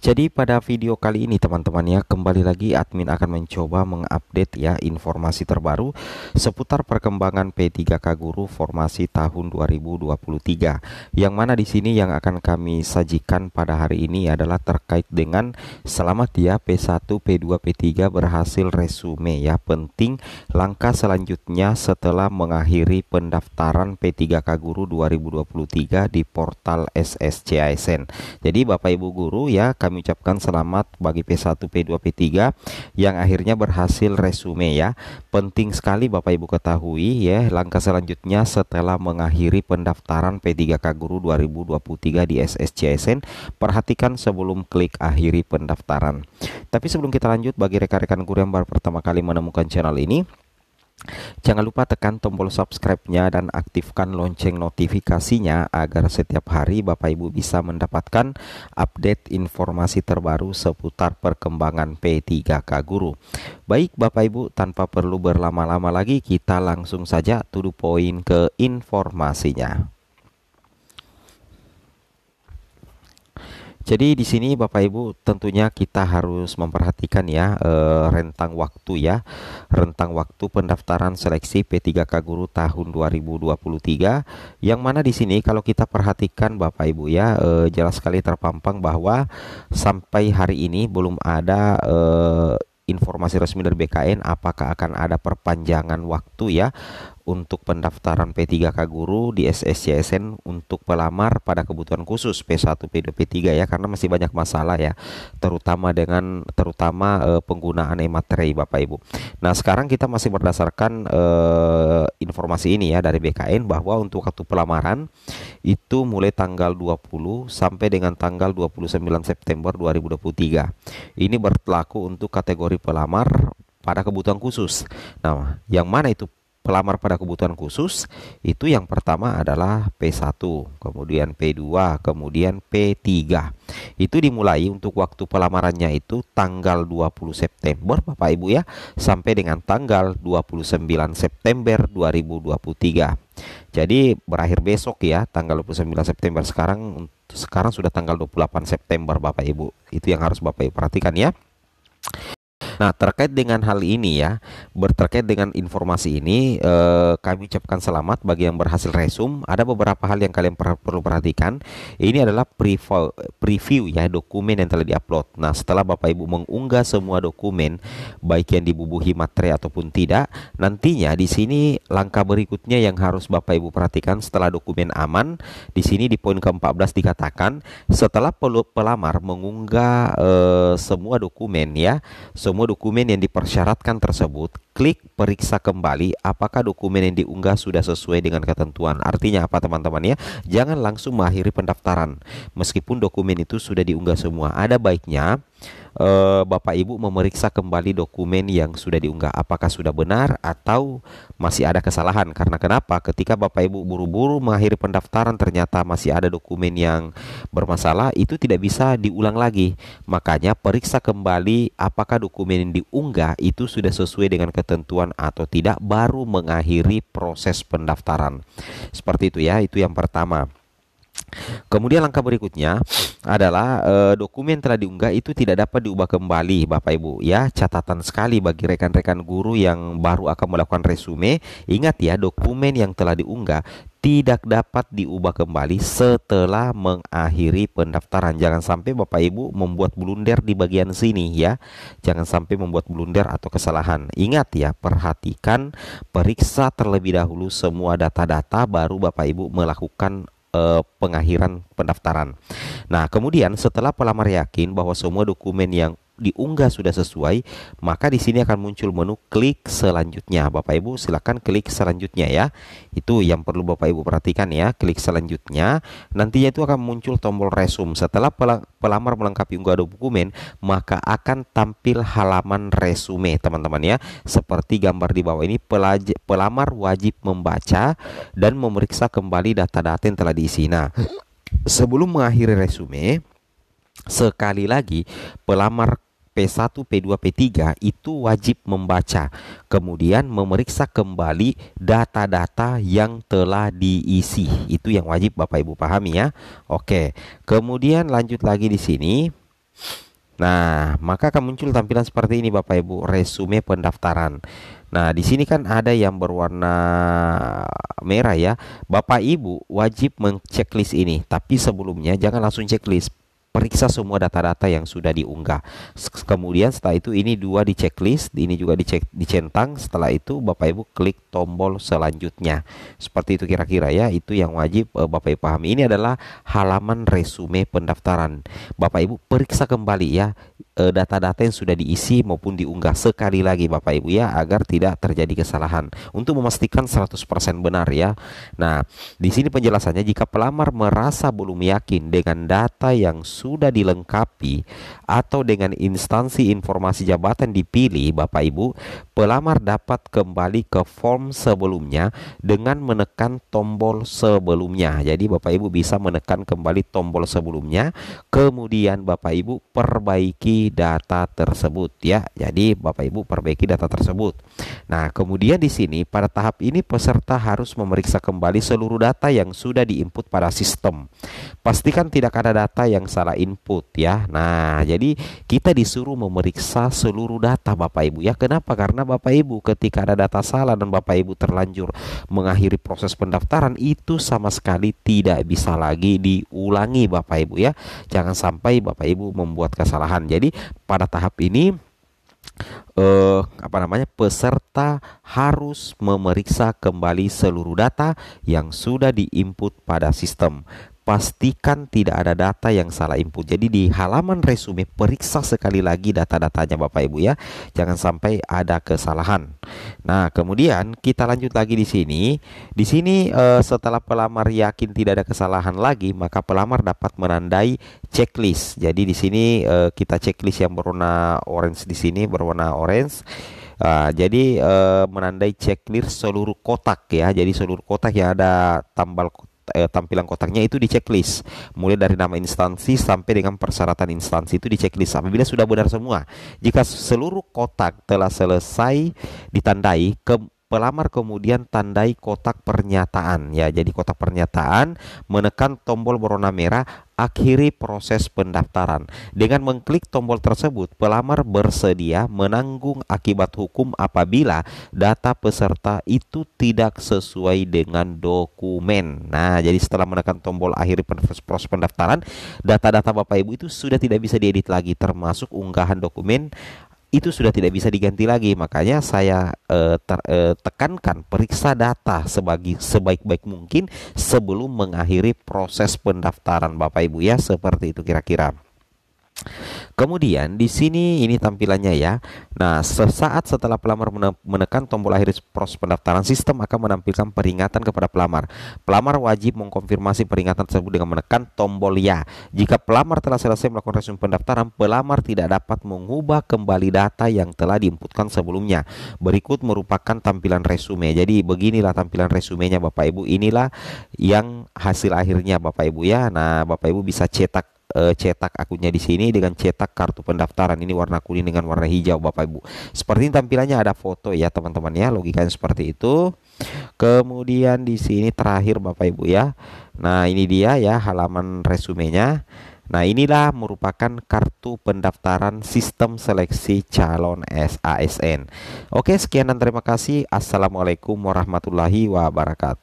jadi pada video kali ini teman-teman ya kembali lagi admin akan mencoba mengupdate ya informasi terbaru seputar perkembangan P3K Guru formasi tahun 2023 yang mana di sini yang akan kami sajikan pada hari ini adalah terkait dengan selamat ya P1, P2, P3 berhasil resume ya penting langkah selanjutnya setelah mengakhiri pendaftaran P3K Guru 2023 di portal SSCASN. Jadi Bapak Ibu guru seluruh ya kami ucapkan selamat bagi P1, P2, P3 yang akhirnya berhasil resume ya. Penting sekali Bapak Ibu ketahui ya langkah selanjutnya setelah mengakhiri pendaftaran P3K Guru 2023 di SSCSN perhatikan sebelum klik akhiri pendaftaran. Tapi sebelum kita lanjut bagi rekan-rekan guru yang baru pertama kali menemukan channel ini Jangan lupa tekan tombol subscribe-nya dan aktifkan lonceng notifikasinya agar setiap hari Bapak Ibu bisa mendapatkan update informasi terbaru seputar perkembangan P3K Guru. Baik Bapak Ibu, tanpa perlu berlama-lama lagi kita langsung saja to poin ke informasinya. Jadi di sini Bapak Ibu tentunya kita harus memperhatikan ya e, rentang waktu ya. Rentang waktu pendaftaran seleksi P3K guru tahun 2023 yang mana di sini kalau kita perhatikan Bapak Ibu ya e, jelas sekali terpampang bahwa sampai hari ini belum ada e, informasi resmi dari BKN apakah akan ada perpanjangan waktu ya untuk pendaftaran P3K Guru di SSCSN untuk pelamar pada kebutuhan khusus P1, P2, P3 ya karena masih banyak masalah ya terutama dengan terutama e, penggunaan e materi Bapak Ibu. Nah, sekarang kita masih berdasarkan e, informasi ini ya dari BKN bahwa untuk waktu pelamaran itu mulai tanggal 20 sampai dengan tanggal 29 September 2023. Ini berlaku untuk kategori pelamar pada kebutuhan khusus. Nah, yang mana itu pelamar pada kebutuhan khusus itu yang pertama adalah P1, kemudian P2, kemudian P3. Itu dimulai untuk waktu pelamarannya itu tanggal 20 September Bapak Ibu ya sampai dengan tanggal 29 September 2023. Jadi berakhir besok ya tanggal 29 September sekarang sekarang sudah tanggal 28 September Bapak Ibu. Itu yang harus Bapak Ibu perhatikan ya. Nah, terkait dengan hal ini ya, berterkait dengan informasi ini eh, kami ucapkan selamat bagi yang berhasil resume Ada beberapa hal yang kalian per perlu perhatikan. Ini adalah preview, preview ya dokumen yang telah diupload. Nah, setelah Bapak Ibu mengunggah semua dokumen baik yang dibubuhi materi ataupun tidak, nantinya di sini langkah berikutnya yang harus Bapak Ibu perhatikan setelah dokumen aman, di sini di poin ke-14 dikatakan setelah pelamar mengunggah eh, semua dokumen ya, semua dokumen yang dipersyaratkan tersebut Klik periksa kembali apakah dokumen yang diunggah sudah sesuai dengan ketentuan. Artinya apa teman-teman ya? Jangan langsung mengakhiri pendaftaran. Meskipun dokumen itu sudah diunggah semua, ada baiknya eh, Bapak Ibu memeriksa kembali dokumen yang sudah diunggah apakah sudah benar atau masih ada kesalahan. Karena kenapa? Ketika Bapak Ibu buru-buru mengakhiri pendaftaran ternyata masih ada dokumen yang bermasalah, itu tidak bisa diulang lagi. Makanya periksa kembali apakah dokumen yang diunggah itu sudah sesuai dengan ketentuan ketentuan atau tidak baru mengakhiri proses pendaftaran. Seperti itu ya, itu yang pertama. Kemudian langkah berikutnya, adalah eh, dokumen telah diunggah itu tidak dapat diubah kembali Bapak Ibu ya catatan sekali bagi rekan-rekan guru yang baru akan melakukan resume ingat ya dokumen yang telah diunggah tidak dapat diubah kembali setelah mengakhiri pendaftaran. Jangan sampai Bapak Ibu membuat blunder di bagian sini ya. Jangan sampai membuat blunder atau kesalahan. Ingat ya, perhatikan, periksa terlebih dahulu semua data-data baru Bapak Ibu melakukan eh, pengakhiran pendaftaran. Nah, kemudian setelah pelamar yakin bahwa semua dokumen yang diunggah sudah sesuai, maka di sini akan muncul menu klik selanjutnya. Bapak Ibu silakan klik selanjutnya ya. Itu yang perlu Bapak Ibu perhatikan ya, klik selanjutnya. Nantinya itu akan muncul tombol resume. Setelah pelamar melengkapi unggah dokumen, maka akan tampil halaman resume, teman-teman ya. Seperti gambar di bawah ini, pelamar wajib membaca dan memeriksa kembali data-data yang telah diisi. Nah, sebelum mengakhiri resume, sekali lagi pelamar P1, P2, P3 itu wajib membaca, kemudian memeriksa kembali data-data yang telah diisi. Itu yang wajib Bapak Ibu pahami ya. Oke. Kemudian lanjut lagi di sini. Nah, maka akan muncul tampilan seperti ini Bapak Ibu, resume pendaftaran. Nah, di sini kan ada yang berwarna merah ya. Bapak Ibu wajib mengceklis ini, tapi sebelumnya jangan langsung checklist periksa semua data-data yang sudah diunggah. Kemudian setelah itu ini dua di checklist, ini juga dicek dicentang. Setelah itu Bapak Ibu klik tombol selanjutnya. Seperti itu kira-kira ya, itu yang wajib eh, Bapak Ibu pahami. Ini adalah halaman resume pendaftaran. Bapak Ibu periksa kembali ya eh, data-data yang sudah diisi maupun diunggah sekali lagi Bapak Ibu ya agar tidak terjadi kesalahan untuk memastikan 100% benar ya. Nah, di sini penjelasannya jika pelamar merasa belum yakin dengan data yang sudah dilengkapi atau dengan instansi informasi jabatan dipilih, Bapak Ibu, pelamar dapat kembali ke form sebelumnya dengan menekan tombol sebelumnya. Jadi Bapak Ibu bisa menekan kembali tombol sebelumnya, kemudian Bapak Ibu perbaiki data tersebut ya. Jadi Bapak Ibu perbaiki data tersebut. Nah, kemudian di sini pada tahap ini peserta harus memeriksa kembali seluruh data yang sudah diinput pada sistem. Pastikan tidak ada data yang salah secara input ya. Nah, jadi kita disuruh memeriksa seluruh data Bapak Ibu ya. Kenapa? Karena Bapak Ibu ketika ada data salah dan Bapak Ibu terlanjur mengakhiri proses pendaftaran itu sama sekali tidak bisa lagi diulangi Bapak Ibu ya. Jangan sampai Bapak Ibu membuat kesalahan. Jadi pada tahap ini eh, apa namanya peserta harus memeriksa kembali seluruh data yang sudah diinput pada sistem pastikan tidak ada data yang salah input. Jadi di halaman resume periksa sekali lagi data-datanya Bapak Ibu ya. Jangan sampai ada kesalahan. Nah, kemudian kita lanjut lagi di sini. Di sini eh, setelah pelamar yakin tidak ada kesalahan lagi, maka pelamar dapat menandai checklist. Jadi di sini eh, kita checklist yang berwarna orange di sini berwarna orange. Nah, jadi eh, menandai checklist seluruh kotak ya. Jadi seluruh kotak yang ada tambal Eh, tampilan kotaknya itu di checklist. Mulai dari nama instansi sampai dengan persyaratan instansi itu di checklist. Apabila sudah benar semua, jika seluruh kotak telah selesai ditandai ke pelamar kemudian tandai kotak pernyataan ya. Jadi kotak pernyataan menekan tombol berwarna merah akhiri proses pendaftaran. Dengan mengklik tombol tersebut, pelamar bersedia menanggung akibat hukum apabila data peserta itu tidak sesuai dengan dokumen. Nah, jadi setelah menekan tombol akhiri proses pendaftaran, data-data Bapak Ibu itu sudah tidak bisa diedit lagi termasuk unggahan dokumen itu sudah tidak bisa diganti lagi. Makanya saya e, ter, eh, tekankan periksa data sebagai sebaik-baik mungkin sebelum mengakhiri proses pendaftaran Bapak Ibu ya seperti itu kira-kira. Kemudian di sini ini tampilannya ya. Nah, sesaat setelah pelamar menekan tombol akhir proses pendaftaran, sistem akan menampilkan peringatan kepada pelamar. Pelamar wajib mengkonfirmasi peringatan tersebut dengan menekan tombol ya. Jika pelamar telah selesai melakukan resume pendaftaran, pelamar tidak dapat mengubah kembali data yang telah diinputkan sebelumnya. Berikut merupakan tampilan resume. Jadi beginilah tampilan resumenya Bapak Ibu. Inilah yang hasil akhirnya Bapak Ibu ya. Nah, Bapak Ibu bisa cetak Eh, cetak akunnya di sini dengan cetak kartu pendaftaran ini warna kuning dengan warna hijau Bapak Ibu. Seperti ini tampilannya ada foto ya teman-teman ya logikanya seperti itu. Kemudian di sini terakhir Bapak Ibu ya. Nah, ini dia ya halaman resumenya. Nah, inilah merupakan kartu pendaftaran sistem seleksi calon SASN Oke, sekian dan terima kasih. Assalamualaikum warahmatullahi wabarakatuh.